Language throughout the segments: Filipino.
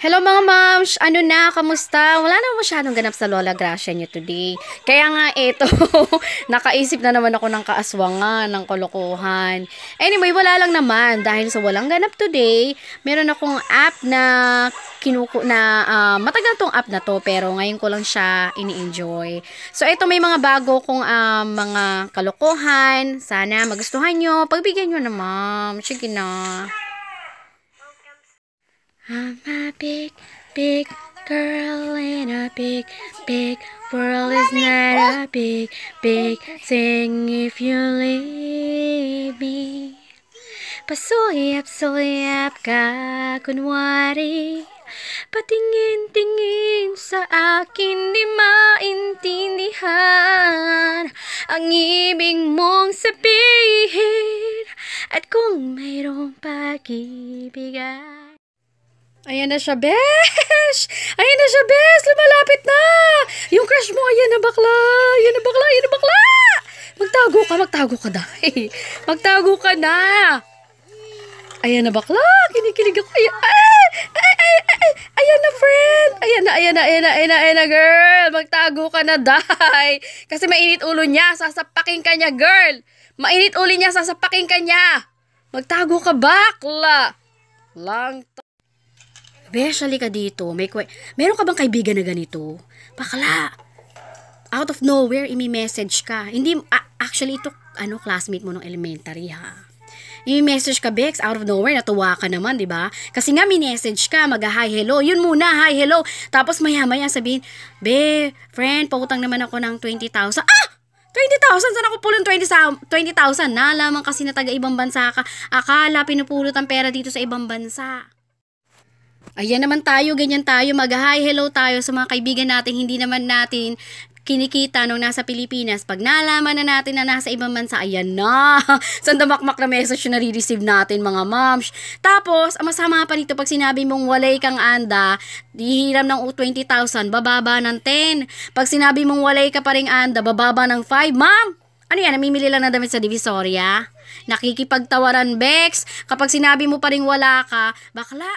Hello mga moms! Ano na? Kamusta? Wala na masyadong ganap sa Lola Gracia nyo today. Kaya nga ito, nakaisip na naman ako ng kaaswangan, ng kolokohan. Anyway, wala lang naman. Dahil sa walang ganap today, meron akong app na kinuku na uh, matagal tong app na to pero ngayon ko lang siya ini-enjoy. So ito may mga bago kong uh, mga kalokohan. Sana magustuhan nyo. Pagbigyan nyo na ma'am. Sige na. I'm a big, big girl in a big, big world. Is not oh. a big, big thing if you leave me. Pasuyap, suyap ka kunwari. Patingin-tingin sa akin di maintindihan ang ibig mong sabihin at kung mayroong pag-ibig Ayan na siya, besh! Ayan na siya, besh! Lumalapit na! Yung crush mo, ayan na bakla! Ayan na bakla! Ayan na bakla! Magtago ka, magtago ka na. magtago ka na! Ayan na bakla! Kinikilig ako. Ayan, ay, ay, ay, ay, ayan na, friend! Ayan na, ayan na, ayan na, ayan na, ayan na, girl! Magtago ka na, dahi! Kasi mainit ulo niya, sasapaking ka niya, girl! Mainit ulo niya, sasapaking ka niya! Magtago ka, bakla! Lang Besh, ka dito. May kwe- Meron ka bang kaibigan na ganito? Bakla! Out of nowhere, imi-message ka. Hindi, uh, actually, ito, ano, classmate mo nung elementary, ha? I-message ka, Bex, out of nowhere, natuwa ka naman, di ba? Kasi nga, minessage ka, mag-hi, hello, yun muna, hi, hello. Tapos maya-maya sabihin, Be, friend, pautang naman ako ng 20,000. Ah! 20,000? Saan ako pulong 20,000? 20,000? Nalaman kasi na taga ibang bansa ka. Akala pinupulot ang pera dito sa ibang bansa. Ayan naman tayo, ganyan tayo, mag-hi, hello tayo sa mga kaibigan natin, hindi naman natin kinikita nung nasa Pilipinas. Pag nalaman na natin na nasa ibang bansa, ayan na. Sandamakmak na message na re receive natin mga moms. Tapos, ang masama pa nito pag sinabi mong walay kang anda, hihiram ng 20,000, bababa ng 10. Pag sinabi mong walay ka pa rin anda, bababa ng 5. Ma'am, ano yan, namimili lang ng damit sa Divisoria? Nakikipagtawaran, Bex. Kapag sinabi mo pa rin wala ka, bakla,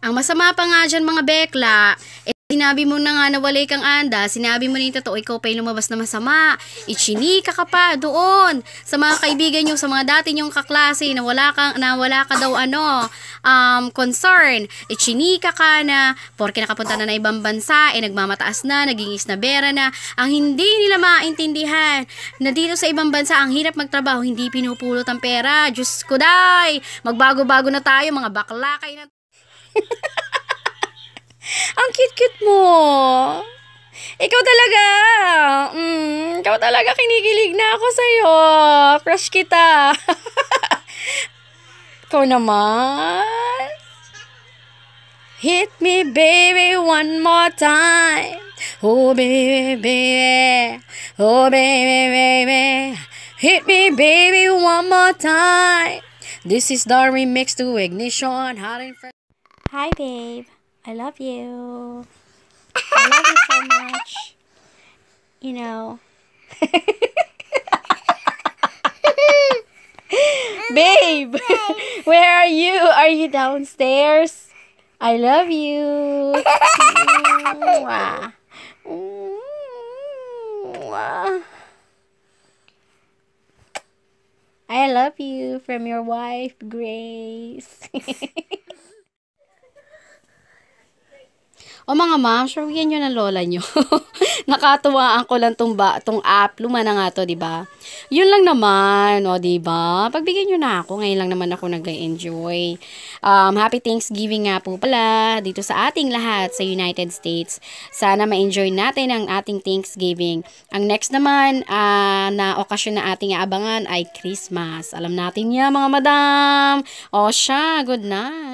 ang masama pa nga dyan mga bekla, eh, sinabi mo na nga na wala kang anda, sinabi mo na yung totoo, ikaw pa yung lumabas na masama. Ichinika ka pa doon sa mga kaibigan nyo, sa mga dati nyong kaklase na wala, kang, na wala ka daw ano, um, concern. Ichinika ka na, porke nakapunta na na ibang bansa, eh nagmamataas na, naging isnabera na. Ang hindi nila maintindihan na dito sa ibang bansa, ang hirap magtrabaho, hindi pinupulot ang pera. Diyos ko day, magbago-bago na tayo, mga bakla kayo na. Ang cute-cute mo. Ikaw talaga. Mm, ikaw talaga kinikilig na ako sa'yo. Crush kita. ikaw naman. Hit me, baby, one more time. Oh, baby, baby. Oh, baby, baby. Hit me, baby, one more time. This is the remix to Ignition. Hot in front. Hi, babe. I love you. I love you so much. You know. babe, where are you? Are you downstairs? I love you. I love you from your wife, Grace. O mga ma'am, sure yan yun lola nyo. Nakatuwaan ko lang tong, ba, tong app. Luma na nga to, di ba? Yun lang naman, o di ba? Pagbigyan nyo na ako. Ngayon lang naman ako nag-enjoy. Um, happy Thanksgiving nga po pala dito sa ating lahat sa United States. Sana ma-enjoy natin ang ating Thanksgiving. Ang next naman uh, na okasyon na ating aabangan ay Christmas. Alam natin niya mga madam. O siya, good night.